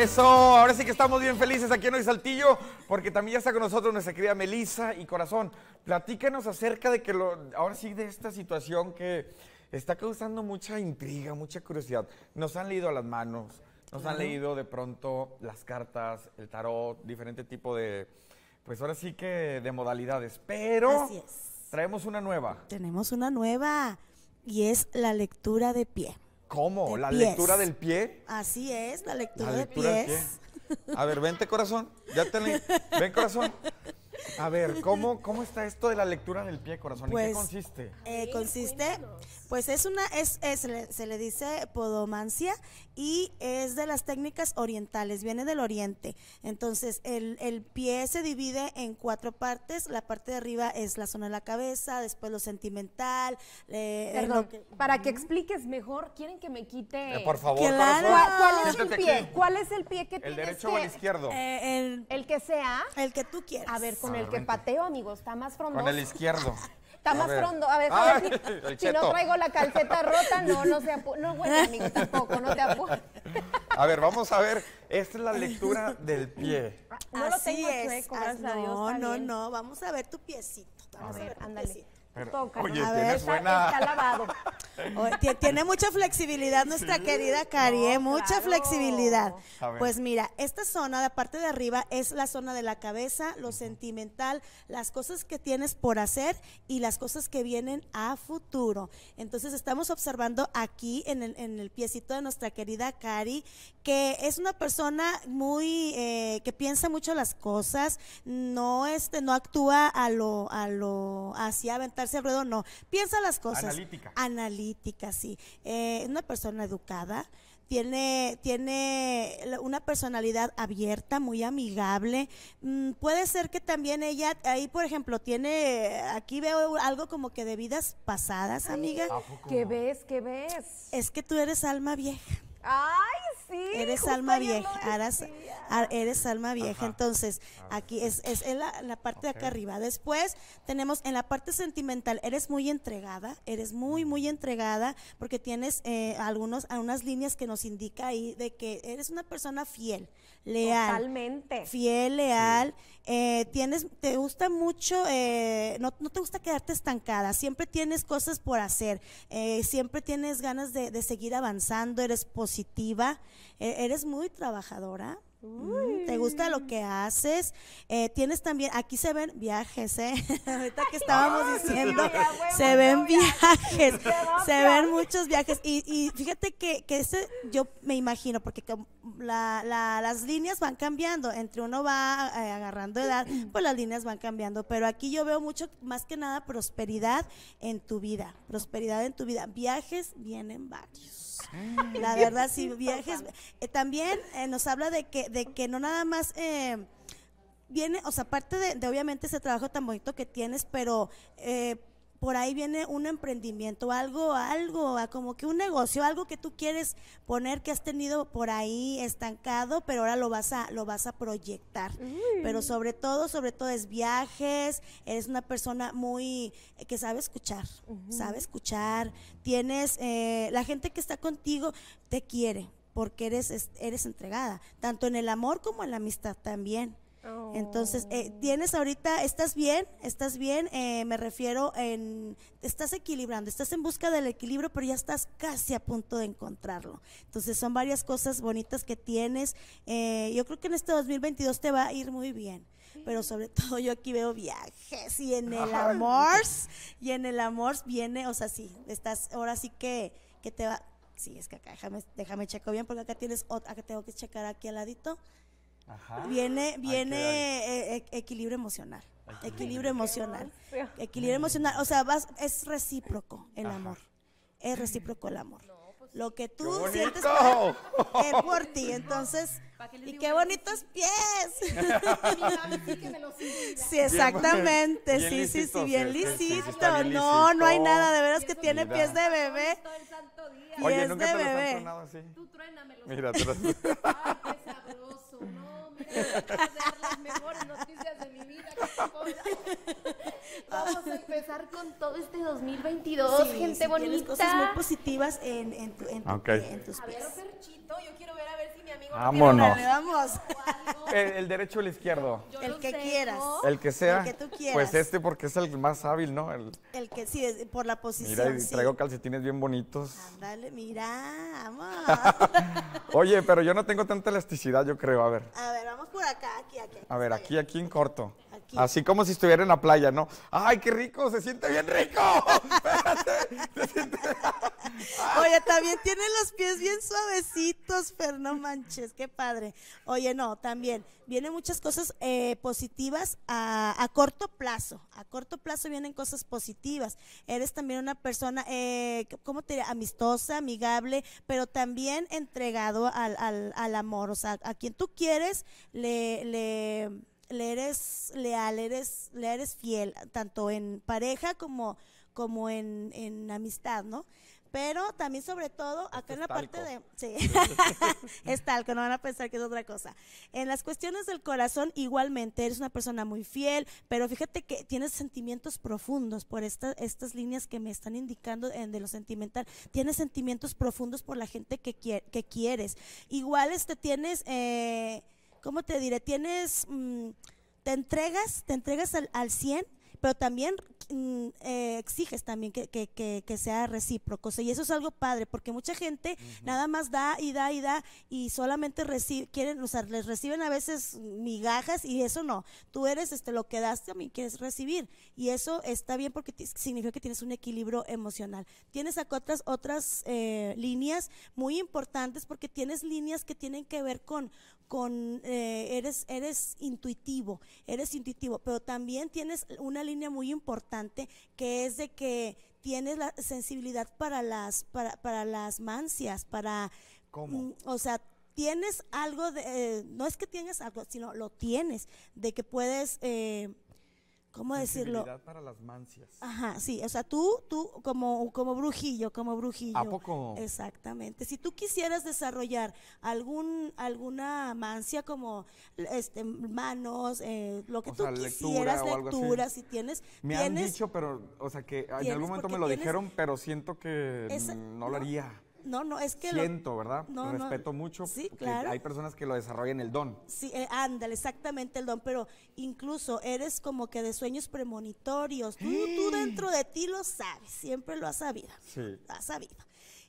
Eso, ahora sí que estamos bien felices aquí en Hoy Saltillo, porque también ya está con nosotros nuestra querida Melisa y Corazón. Platícanos acerca de que lo, ahora sí de esta situación que está causando mucha intriga, mucha curiosidad. Nos han leído a las manos, nos han leído de pronto las cartas, el tarot, diferente tipo de, pues ahora sí que de modalidades, pero traemos una nueva. Tenemos una nueva y es la lectura de pie. ¿Cómo? ¿La lectura del pie? Así es, la lectura, de pies. Del pie. A ver, vente corazón. Ya te Ven corazón. A ver, ¿cómo, ¿cómo está esto de la lectura del pie, corazón? qué pues, consiste? Eh, consiste, pues es una, es, se le dice podomancia y es de las técnicas orientales, viene del oriente. Entonces, el, pie se divide en cuatro partes. La parte de arriba es la zona de la cabeza, después lo sentimental. Eh, Perdón, para que expliques mejor, quieren que me quite. Eh, por favor, ¿Cuál, es el pie? ¿Cuál es el pie que ¿El derecho o el este izquierdo? el, el que sea. El que tú quieras. A ver, ¿cómo con el que pateo, amigos, está más frondoso. Con el izquierdo. Está más frondo. A ver, a si, si no traigo la calceta rota, no, no se apu No, bueno, amigo, tampoco, no te apu A ver, vamos a ver. Esta es la lectura del pie. No Así lo tengo es. gracias ah, no, No, no, no. Vamos a ver tu piecito. a ver, ándale. Piecito. Oye, buena... tiene mucha flexibilidad nuestra querida Cari, ¿eh? mucha flexibilidad. Pues mira, esta zona, la parte de arriba, es la zona de la cabeza, lo sentimental, las cosas que tienes por hacer y las cosas que vienen a futuro. Entonces estamos observando aquí en el, piecito de nuestra querida Cari, que es una persona muy, eh, que piensa mucho las cosas, no, este, no actúa a lo, a lo, hacia no. Piensa las cosas. Analítica. Analítica, sí. Eh, una persona educada, tiene, tiene una personalidad abierta, muy amigable. Mm, puede ser que también ella, ahí por ejemplo, tiene, aquí veo algo como que de vidas pasadas, amiga. ¿Qué ves? ¿Qué ves? Es que tú eres alma vieja. Ay, sí. Eres alma vieja, eres alma vieja. Entonces, ah, aquí es, la, parte de acá arriba. Después tenemos en la parte sentimental, eres muy entregada, eres muy, muy mm. entregada, porque tienes eh, algunos, algunas líneas que nos indica ahí de que eres una persona fiel, leal. Totalmente. Fiel, leal. Eh, tienes, te gusta mucho, eh, no, te gusta quedarte estancada, siempre tienes cosas por hacer, eh, siempre tienes ganas de, seguir avanzando, eres positiva, e, eres muy trabajadora. ¿Te gusta lo que haces? Eh, tienes también, aquí se ven viajes, ¿eh? Ahorita que estábamos diciendo, se ven viajes, se ven muchos viajes. Y, y fíjate que, que, ese, yo me imagino, porque las líneas van cambiando, entre uno va eh, agarrando edad, pues las líneas van cambiando. Pero aquí yo veo mucho, más que nada, prosperidad en tu vida, prosperidad en tu vida. Viajes vienen varios. La verdad, si viajes. Eh, también eh, nos habla de que, de que no nada más... Eh, viene, o sea, aparte de, obviamente ese trabajo tan bonito que tienes, pero eh, por ahí viene un emprendimiento, algo, algo, como que un negocio, algo que tú quieres poner que has tenido por ahí estancado, pero ahora lo vas a, lo vas a proyectar. Pero sobre todo, sobre todo es viajes, eres una persona muy eh, que sabe escuchar, sabe escuchar, tienes, eh, la gente que está contigo te quiere porque eres, eres entregada, tanto en el amor como en la amistad también. Entonces, eh, tienes ahorita, estás bien, estás bien, eh, me refiero en, estás equilibrando, estás en busca del equilibrio, pero ya estás casi a punto de encontrarlo. Entonces, son varias cosas bonitas que tienes. Eh, yo creo que en este 2022 te va a ir muy bien pero sobre todo yo aquí veo viajes y en el amor y en el amor viene, o sea, sí, estás ahora sí que, que te va, sí, es que acá déjame, déjame checo bien porque acá tienes, acá tengo que checar aquí al ladito, Viene, viene e-, e-, equilibrio emocional. Equilibrio emocional. Equilibrio emocional. O sea, vas, es recíproco el amor. Es recíproco el amor. Pues lo que tú sientes es por ti. Entonces, y qué bonitos pies. sí, exactamente. sí, sí, sí, bien lisito. no, no hay nada. De veras que tiene pies de bebé. Todo el santo día. Oye, pies nunca de te bebé. Los han tronado así. Tú truénamelo. Mira, te qué sabroso. No, mira, voy a dar las mejores noticias de mi vida. Ah. Vamos a empezar con todo este 2022, gente bonita. bonita. cosas muy positivas en, en, en, tu, okay. tus pies mi Vámonos. El, derecho o el izquierdo. el que quieras. El que sea. El que tú quieras. Pues este porque es el más hábil, ¿no? El, el que sí, por la posición. Mira, traigo calcetines bien bonitos. Ándale, mira, vamos. Oye, pero yo no tengo tanta elasticidad, yo creo. A ver. A ver, vamos por acá, aquí. aquí a ver, aquí, aquí en corto. Así como si estuviera en la playa, ¿no? ¡Ay, qué rico! ¡Se siente bien rico! Oye, también tiene los pies bien suavecitos, Fernando manches, qué padre. Oye, no, también vienen muchas cosas eh, positivas a, corto plazo. A corto plazo vienen cosas positivas. Eres también una persona, eh, ¿cómo te diría? Amistosa, amigable, pero también entregado al, al amor. O sea, a quien tú quieres, le, le le eres leal, eres, le eres fiel, tanto en pareja como, como en, amistad, ¿no? Pero también sobre todo, acá en la parte de... Sí, es que no van a pensar que es otra cosa. En las cuestiones del corazón, igualmente, eres una persona muy fiel, pero fíjate que tienes sentimientos profundos por estas estas líneas que me están indicando de lo sentimental. Tienes sentimientos profundos por la gente que, que quieres. Igual te este, tienes... Eh, ¿cómo te diré? Tienes, mm, te entregas, te entregas al, al 100 pero también mm, eh, exiges también que, que, que, sea recíproco. y eso es algo padre, porque mucha gente nada más da y da y da y solamente recibe, quieren, o sea, les reciben a veces migajas y eso no. Tú eres este lo que das, también quieres recibir. Y eso está bien porque significa que tienes un equilibrio emocional. Tienes acá otras, otras eh, líneas muy importantes porque tienes líneas que tienen que ver con, con eh, eres, eres intuitivo, eres intuitivo, pero también tienes una línea muy importante que es de que tienes la sensibilidad para las, para, para las mancias, para... ¿Cómo? Mm, o sea, tienes algo de, eh, no es que tienes algo, sino lo tienes, de que puedes... Eh, ¿cómo decirlo? para las mancias. Ajá, sí, o sea, tú, tú como, como brujillo, como brujillo. ¿A poco? Exactamente. Si tú quisieras desarrollar algún, alguna mancia como este, manos, eh, lo que tú quisieras, lectura, si tienes... Me han dicho, pero, o sea, que en algún momento me lo dijeron, pero siento que no lo haría. No, no, es que siento, ¿verdad? Respeto mucho. Hay personas que lo desarrollan el don. Sí, eh, ándale, exactamente el don, pero incluso eres como que de sueños premonitorios. Tú, ¡Eh! dentro de ti lo sabes, siempre lo has sabido. Sí. has sabido.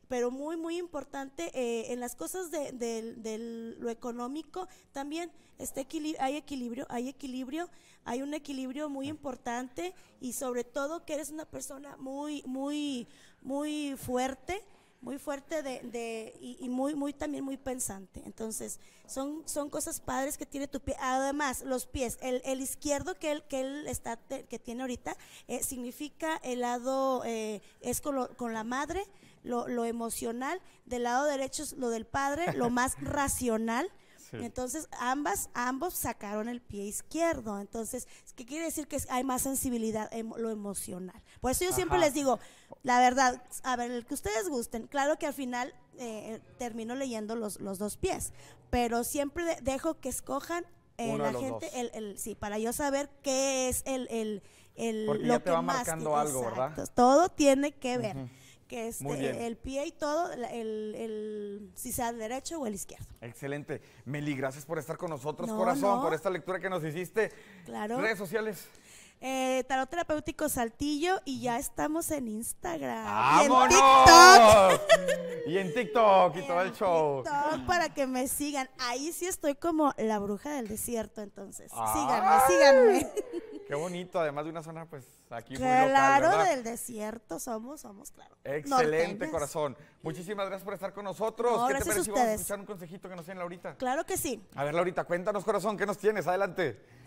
Pero muy, muy importante eh, en las cosas de, lo económico también este hay equilibrio, hay equilibrio, hay un equilibrio muy importante y sobre todo que eres una persona muy, muy, muy fuerte muy fuerte de, de y, muy, muy también muy pensante. Entonces, son, son cosas padres que tiene tu pie. Además, los pies, el, el izquierdo que él, que él está, que tiene ahorita, eh, significa el lado, eh, es con, con la madre, lo, lo, emocional, del lado derecho es lo del padre, lo más racional, entonces, ambas, ambos sacaron el pie izquierdo. Entonces, ¿qué quiere decir? Que hay más sensibilidad en em, lo emocional. Por eso yo siempre les digo, la verdad, a ver, el que ustedes gusten. Claro que al final eh, eh, termino leyendo los, dos pies, pero siempre dejo que escojan eh, la gente, el, sí, para yo saber qué es el, lo que marcando algo, ¿verdad? Todo tiene que ver que es el pie y todo, el, si sea el derecho o el izquierdo. Excelente. Meli, gracias por estar con nosotros, corazón, por esta lectura que nos hiciste. Claro. Redes sociales. Eh, tarot terapéutico Saltillo y ya estamos en Instagram. Y en TikTok. y en TikTok y, todo el show. TikTok para que me sigan. Ahí sí estoy como la bruja del desierto, entonces. Síganme, síganme. Qué bonito, además de una zona, pues aquí claro, muy local. Claro, del desierto somos, somos, claro. Excelente, corazón. Muchísimas gracias por estar con nosotros. ¿Qué te parece A a escuchar un consejito que nos tiene Laurita. Claro que sí. A ver, Laurita, cuéntanos, corazón, ¿qué nos tienes? Adelante.